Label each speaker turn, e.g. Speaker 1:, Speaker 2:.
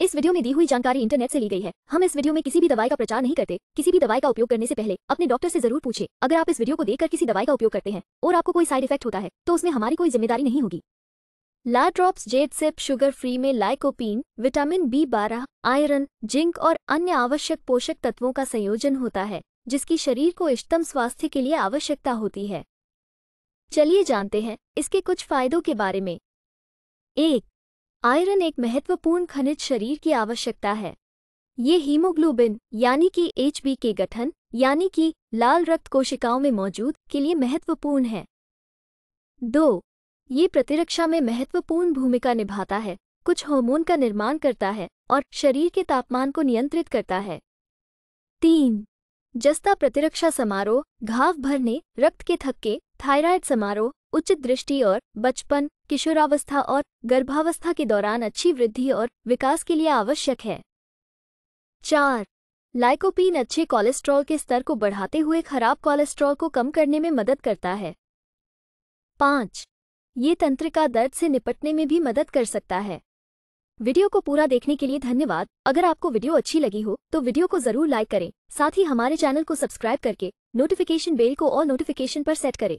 Speaker 1: इस वीडियो में दी हुई जानकारी इंटरनेट से ली गई है हम इस वीडियो में किसी भी दवाई का प्रचार नहीं करते किसी भी दवाई का उपयोग करने से पहले अपने डॉक्टर से जरूर पूछे अगर आप इस वीडियो को देखकर किसी दवाई का उपयोग करते हैं और आपको कोई साइड इफेक्ट होता है तो उसमें हमारी कोई जिम्मेदारी नहीं होगी ला drops Z sip sugar free में लाइकोपीन विटामिन बी बारह आयरन जिंक और अन्य आवश्यक पोषक तत्वों का संयोजन होता है जिसकी शरीर को इष्टतम स्वास्थ्य के लिए आवश्यकता होती है चलिए जानते हैं इसके कुछ फायदों के बारे में एक आयरन एक महत्वपूर्ण खनिज शरीर की आवश्यकता है ये हीमोग्लोबिन यानी कि एच के गठन यानी कि लाल रक्त कोशिकाओं में मौजूद के लिए महत्वपूर्ण है दो ये प्रतिरक्षा में महत्वपूर्ण भूमिका निभाता है कुछ हार्मोन का निर्माण करता है और शरीर के तापमान को नियंत्रित करता है तीन जस्ता प्रतिरक्षा समारोह घाव भरने रक्त के थक्के थायराइड समारोह उच्च दृष्टि और बचपन किशोरावस्था और गर्भावस्था के दौरान अच्छी वृद्धि और विकास के लिए आवश्यक है चार लाइकोपीन अच्छे कोलेस्ट्रॉल के स्तर को बढ़ाते हुए खराब कोलेस्ट्रॉल को कम करने में मदद करता है पाँच ये तंत्रिका दर्द से निपटने में भी मदद कर सकता है वीडियो को पूरा देखने के लिए धन्यवाद अगर आपको वीडियो अच्छी लगी हो तो वीडियो को जरूर लाइक करें साथ ही हमारे चैनल को सब्सक्राइब करके नोटिफिकेशन बेल को और नोटिफिकेशन पर सेट करें